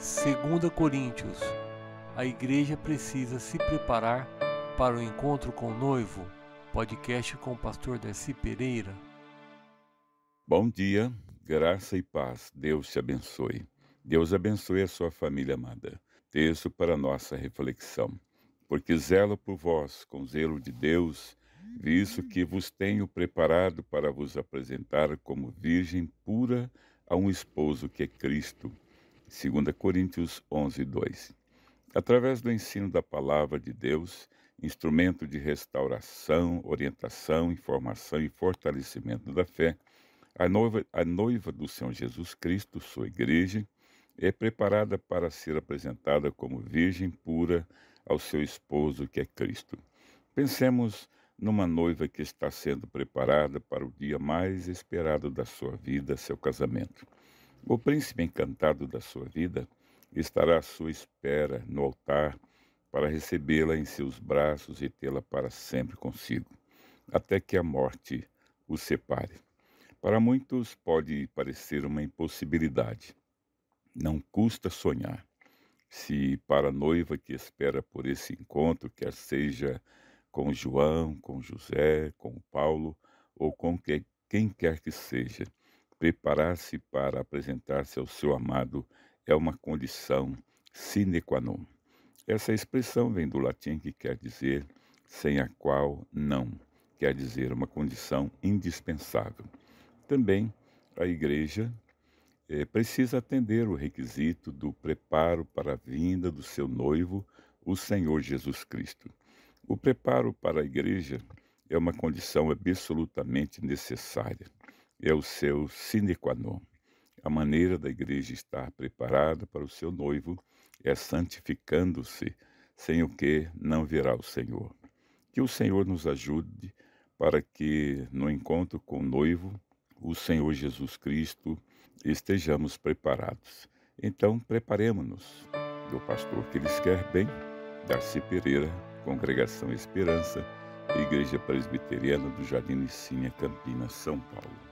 2 Coríntios, a igreja precisa se preparar para o encontro com o noivo. Podcast com o pastor Darcy Pereira. Bom dia, graça e paz. Deus te abençoe. Deus abençoe a sua família amada. Texto para nossa reflexão. Porque zelo por vós com zelo de Deus, visto que vos tenho preparado para vos apresentar como virgem pura a um esposo que é Cristo. 2 Coríntios 11, 2. Através do ensino da palavra de Deus, instrumento de restauração, orientação, informação e fortalecimento da fé, a noiva, a noiva do Senhor Jesus Cristo, sua igreja, é preparada para ser apresentada como virgem pura ao seu esposo que é Cristo. Pensemos numa noiva que está sendo preparada para o dia mais esperado da sua vida, seu casamento. O príncipe encantado da sua vida estará à sua espera no altar para recebê-la em seus braços e tê-la para sempre consigo, até que a morte os separe. Para muitos pode parecer uma impossibilidade. Não custa sonhar. Se para a noiva que espera por esse encontro, quer seja com João, com José, com Paulo ou com quem quer que seja, preparar-se para apresentar-se ao seu amado é uma condição sine qua non. Essa expressão vem do latim que quer dizer sem a qual não, quer dizer uma condição indispensável. Também a igreja é, precisa atender o requisito do preparo para a vinda do seu noivo, o Senhor Jesus Cristo. O preparo para a igreja é uma condição absolutamente necessária é o seu sine qua non. A maneira da igreja estar preparada para o seu noivo é santificando-se, sem o que não virá o Senhor. Que o Senhor nos ajude para que, no encontro com o noivo, o Senhor Jesus Cristo, estejamos preparados. Então, preparemos-nos. Do pastor que lhes quer bem, Darcy Pereira, Congregação Esperança, Igreja Presbiteriana do Jardim Licínia, Campinas, São Paulo.